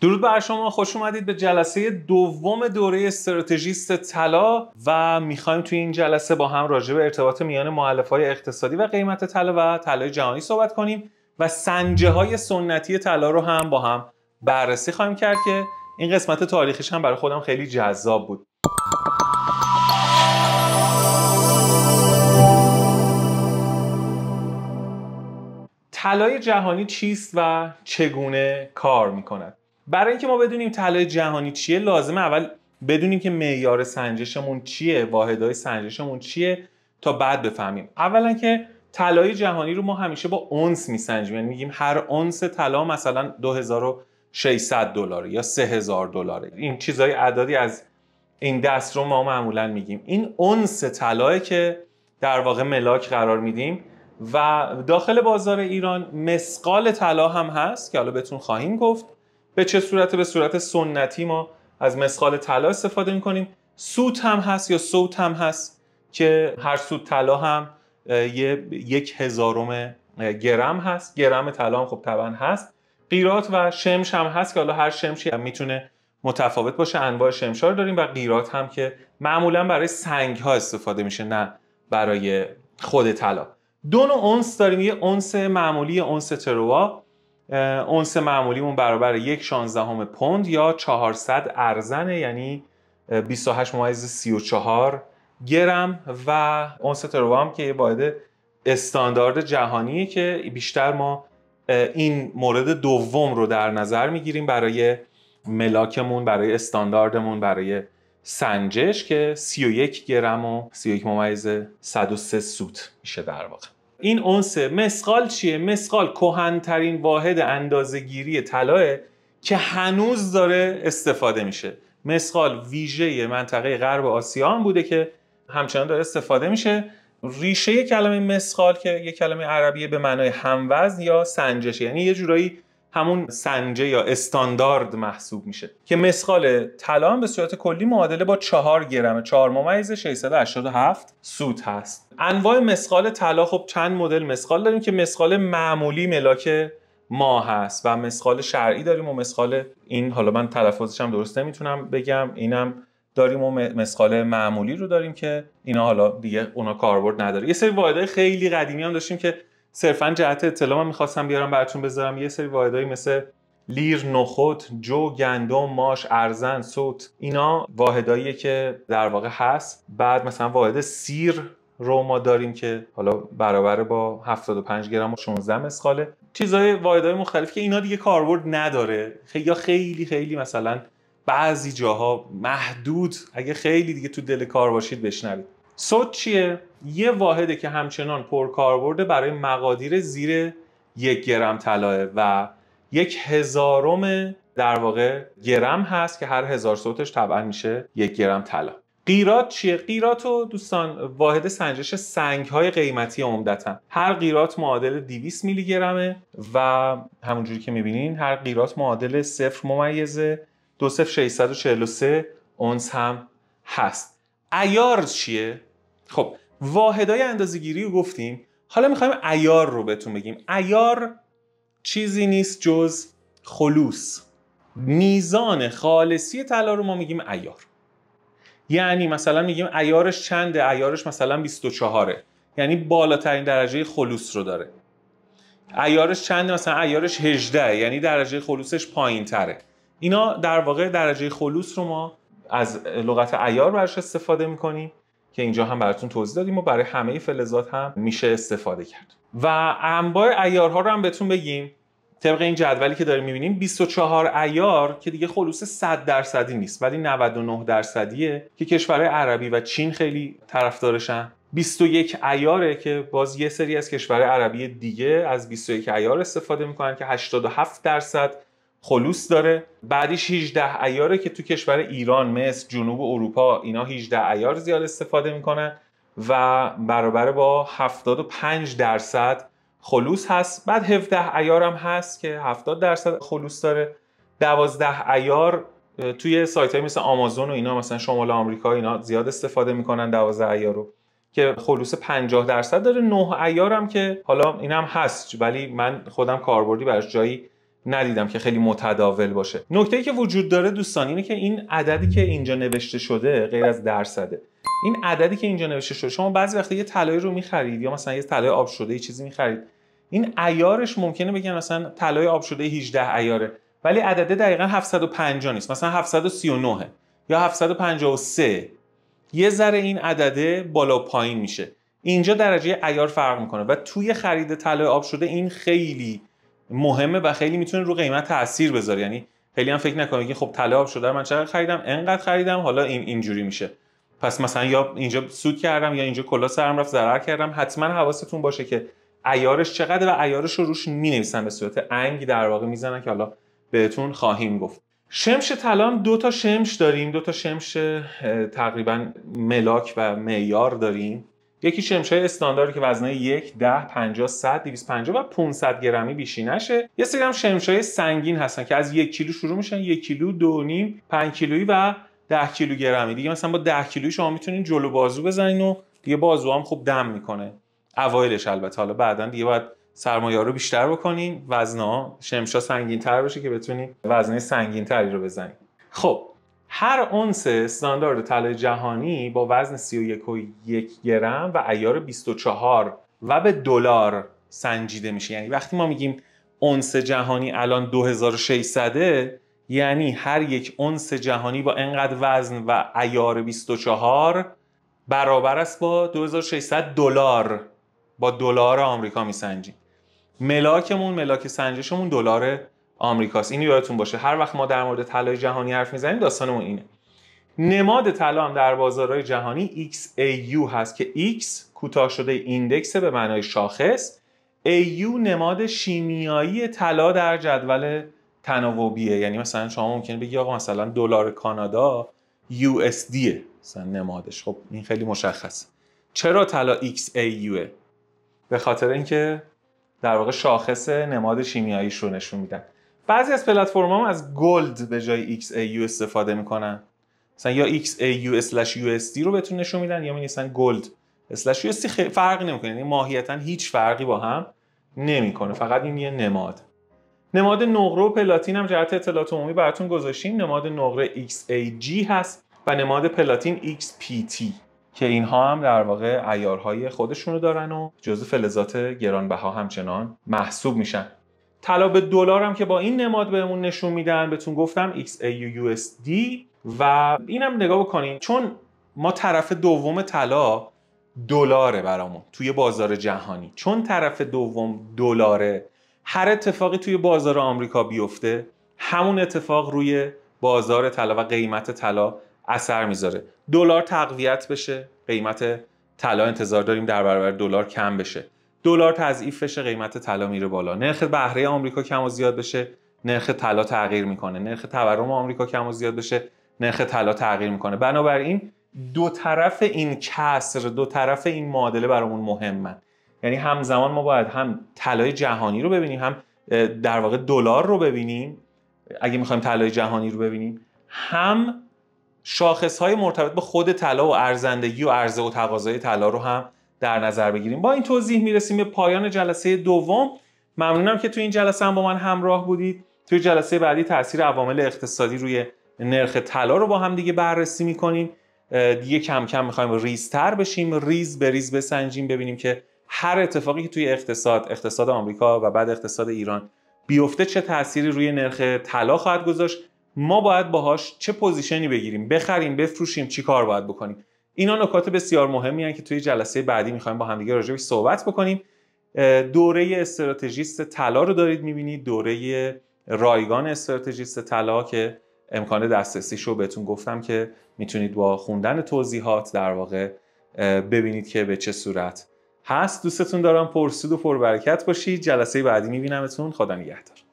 درود بر شما خوش اومدید به جلسه دوم دوره استراتژیست طلا و میخوایم توی این جلسه با هم راجع به ارتباط میان معلف های اقتصادی و قیمت طلا و طلای جهانی صحبت کنیم و سنجه های سنتی طلا رو هم با هم بررسی خواهیم کرد که این قسمت تاریخش هم برای خودم خیلی جذاب بود طلای جهانی چیست و چگونه کار میکند برای اینکه ما بدونیم طلای جهانی چیه لازمه اول بدونیم که معیار سنجشمون چیه واحدهای سنجشمون چیه تا بعد بفهمیم اولا که طلای جهانی رو ما همیشه با اونس میسنجیم یعنی میگیم هر اونس طلا مثلا 2600 دلار یا 3000 دلاره این چیزای عددی از این دست رو ما معمولا میگیم این اونس طلایی که در واقع ملاک قرار میدیم و داخل بازار ایران مسقال طلا هم هست که حالا بهتون خواهیم گفت به چه صورت به صورت سنتی ما از مسخال طلا استفاده میکنیم سوت هم هست یا صوت هم هست که هر سوت طلا هم یک هزارم گرم هست گرم طلا هم خب طبعا هست قیرات و شمش هم هست که حالا هر شمشی هم میتونه متفاوت باشه انواع رو داریم و قیرات هم که معمولا برای سنگ ها استفاده میشه نه برای خود طلا دو نوع اونس داریم یه اونس معمولی اونس تروا اونس معمولیمون برابر یک شانزدهم پوند یا 400 ارزنه یعنی 28 ممیز 34 گرم و اونس تروام که یه باید استاندارد جهانیه که بیشتر ما این مورد دوم رو در نظر میگیریم برای ملاکمون برای استانداردمون برای سنجش که 31 گرم و 31 ممیز 103 سوت میشه در واقع این اونسه مسقال چیه مسقال کهنترین واحد گیری طلاه که هنوز داره استفاده میشه مسقال ویژه منطقه غرب آسیا هم بوده که همچنان داره استفاده میشه ریشه کلمه مسقال که یه کلمه عربیه به معنای هموز یا سنجش یعنی یه جورایی همون سنجه یا استاندارد محسوب میشه که مسخال طلا به صورت کلی معادله با 4 گرم 4 ممیز 687 سود هست انواع مسخال طلا خب چند مدل مسخال داریم که مسخال معمولی ملاک ما هست و مسخال شرعی داریم و مسخال این حالا من تلفظش هم درست نمیتونم بگم اینم داریم و مسخال معمولی رو داریم که اینا حالا دیگه اونا کاربرد نداره یه سری واحدهای خیلی قدیمی هم داشتیم که صرفا جهت اطلاع من میخواستم بیارم براتون بذارم یه سری واحدهایی مثل لیر، نخود، جو، گندم، ماش، ارزن، سوت اینا واحدایی که در واقع هست بعد مثلا واحد سیر رو ما داریم که حالا برابر با 75 گرم و 16 مسخاله چیزای واحدهای مختلف که اینا دیگه کاربرد نداره یا خیلی خیلی مثلا بعضی جاها محدود اگه خیلی دیگه تو دل کار باشید بشنوید سوت چیه یه واحده که همچنان پرکاربرده برای مقادیر زیر یک گرم طلاه و یک هزارم در واقع گرم هست که هر هزار صوتش طبعا میشه یک گرم طلا قیرات چیه؟ قیرات و دوستان واحد سنجش سنگ های قیمتی عمدتا هر قیرات معادل 200 میلی گرمه و همونجوری که میبینین هر قیرات معادل صفر ممیزه دو صفر 643 اونس هم هست ایار چیه؟ خب واحدهای اندازگیری رو گفتیم حالا میخوایم ایار رو بهتون بگیم ایار چیزی نیست جز خلوص میزان خالصی طلا رو ما میگیم ایار یعنی مثلا میگیم ایارش چنده ایارش مثلا 24 یعنی بالاترین درجه خلوص رو داره ایارش چنده مثلا ایارش 18 یعنی درجه خلوصش پایین تره اینا در واقع درجه خلوص رو ما از لغت ایار برش استفاده میکنیم که اینجا هم براتون توضیح دادیم و برای همه فلزات هم میشه استفاده کرد و انواع ایارها رو هم بهتون بگیم طبق این جدولی که داریم میبینیم 24 ایار که دیگه خلوص 100 درصدی نیست ولی 99 درصدیه که کشورهای عربی و چین خیلی طرفدارشن 21 ایاره که باز یه سری از کشورهای عربی دیگه از 21 ایار استفاده میکنن که 87 درصد خلوص داره بعدیش 18 ایاره که تو کشور ایران مصر جنوب اروپا اینا 18 ایار زیاد استفاده میکنن و برابر با 75 درصد خلوص هست بعد 17 ایار هم هست که 70 درصد خلوص داره 12 ایار توی سایت های مثل آمازون و اینا مثلا شمال آمریکا اینا زیاد استفاده میکنن 12 ایار رو که خلوص 50 درصد داره 9 ایار هم که حالا اینم هم هست ولی من خودم کاربردی براش جایی ندیدم که خیلی متداول باشه نکته که وجود داره دوستان اینه که این عددی که اینجا نوشته شده غیر از درصده این عددی که اینجا نوشته شده شما بعضی وقتی یه طلای رو میخرید یا مثلا یه طلای آب شده یه چیزی میخرید این ایارش ممکنه بگن مثلا طلای آب شده 18 ایاره ولی عدده دقیقا 750 نیست مثلا 739 یا 753 یه ذره این عدده بالا پایین میشه اینجا درجه ایار فرق میکنه و توی خرید طلای آب شده این خیلی مهمه و خیلی میتونه رو قیمت تاثیر بذاره یعنی خیلی هم فکر نکنید که خب طلا شده من چقدر خریدم انقدر خریدم حالا این اینجوری میشه پس مثلا یا اینجا سود کردم یا اینجا کلا سرم رفت ضرر کردم حتما حواستون باشه که ایارش چقدر و ایارش رو روش مینویسن به صورت انگ در واقع میزنن که حالا بهتون خواهیم گفت شمش طلا دو تا شمش داریم دو تا شمش تقریبا ملاک و معیار داریم یکی شمشای استانداردی که وزنه 1 10 50 100 250 و 500 گرمی بیشینشه یه سری هم شمشای سنگین هستن که از 1 کیلو شروع میشن 1 کیلو 2 نیم 5 کیلویی و 10 کیلو گرمی دیگه مثلا با 10 کیلویی شما میتونین جلو بازو بزنین و دیگه بازو هم خوب دم میکنه اوایلش البته حالا بعدا دیگه باید سرمایه رو بیشتر بکنین وزنا شمشا سنگین تر بشه که بتونین وزنه سنگین تری رو بزنین خب هر اونس استاندارد طلای جهانی با وزن 31.1 گرم و ایار 24 و به دلار سنجیده میشه یعنی وقتی ما میگیم اونس جهانی الان 2600 یعنی هر یک اونس جهانی با انقدر وزن و عیار 24 برابر است با 2600 دلار با دلار آمریکا میسنجیم ملاکمون ملاک سنجشمون دلار آمریکاست این یادتون باشه هر وقت ما در مورد طلای جهانی حرف میزنیم داستانمون اینه نماد طلا هم در بازارهای جهانی XAU هست که X کوتاه شده ایندکس به معنای شاخص AU نماد شیمیایی طلا در جدول تناوبیه یعنی مثلا شما ممکنه بگی آقا مثلا دلار کانادا USD مثلا نمادش خب این خیلی مشخصه چرا طلا XAU به خاطر اینکه در واقع شاخص نماد شیمیاییش رو نشون میدن بعضی از پلتفرم هم از گلد به جای XAU استفاده میکنن مثلا یا XAU USD رو بهتون نشون میدن یا می گلد اسلش USD فرق نمیکنه یعنی ماهیتا هیچ فرقی با هم نمیکنه فقط این یه نماد نماد نقره و پلاتین هم جهت اطلاعات عمومی براتون گذاشتیم نماد نقره XAG هست و نماد پلاتین XPT که اینها هم در واقع ایارهای خودشونو دارن و جزو فلزات گرانبها همچنان محسوب میشن طلا به دلار هم که با این نماد بهمون نشون میدن بهتون گفتم XAUUSD و اینم نگاه بکنین چون ما طرف دوم طلا دلاره برامون توی بازار جهانی چون طرف دوم دلاره هر اتفاقی توی بازار آمریکا بیفته همون اتفاق روی بازار طلا و قیمت طلا اثر میذاره دلار تقویت بشه قیمت طلا انتظار داریم در برابر دلار کم بشه دلار تضعیف بشه قیمت طلا میره بالا نرخ بهره آمریکا کم و زیاد بشه نرخ طلا تغییر میکنه نرخ تورم آمریکا کم و زیاد بشه نرخ طلا تغییر میکنه بنابراین دو طرف این کسر دو طرف این معادله برامون مهمه. یعنی همزمان ما باید هم طلای جهانی رو ببینیم هم در واقع دلار رو ببینیم اگه میخوایم طلای جهانی رو ببینیم هم شاخص های مرتبط به خود طلا و ارزندگی و عرضه و تقاضای طلا رو هم در نظر بگیریم با این توضیح میرسیم به پایان جلسه دوم ممنونم که توی این جلسه هم با من همراه بودید توی جلسه بعدی تاثیر عوامل اقتصادی روی نرخ طلا رو با هم دیگه بررسی میکنیم دیگه کم کم میخوایم ریزتر بشیم ریز به ریز بسنجیم ببینیم که هر اتفاقی که توی اقتصاد اقتصاد آمریکا و بعد اقتصاد ایران بیفته چه تأثیری روی نرخ طلا خواهد گذاشت ما باید باهاش چه پوزیشنی بگیریم بخریم بفروشیم چی کار باید بکنیم اینا نکات بسیار مهمی هستن که توی جلسه بعدی میخوایم با همدیگه راجبش صحبت بکنیم دوره استراتژیست طلا رو دارید میبینید دوره رایگان استراتژیست طلا که امکان دسترسی رو بهتون گفتم که میتونید با خوندن توضیحات در واقع ببینید که به چه صورت هست دوستتون دارم پرسود و پربرکت باشید جلسه بعدی میبینمتون خدا نگهدار